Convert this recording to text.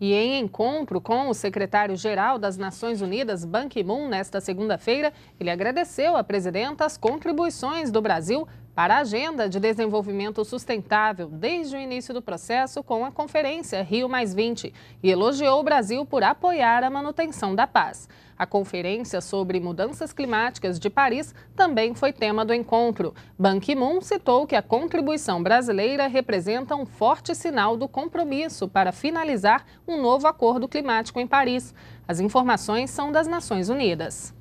E em encontro com o secretário-geral das Nações Unidas, Ban Ki-moon, nesta segunda-feira, ele agradeceu à presidenta as contribuições do Brasil para a Agenda de Desenvolvimento Sustentável desde o início do processo com a Conferência Rio e elogiou o Brasil por apoiar a manutenção da paz. A Conferência sobre Mudanças Climáticas de Paris também foi tema do encontro. Ban Ki-moon citou que a contribuição brasileira representa um forte sinal do compromisso para finalizar um novo acordo climático em Paris. As informações são das Nações Unidas.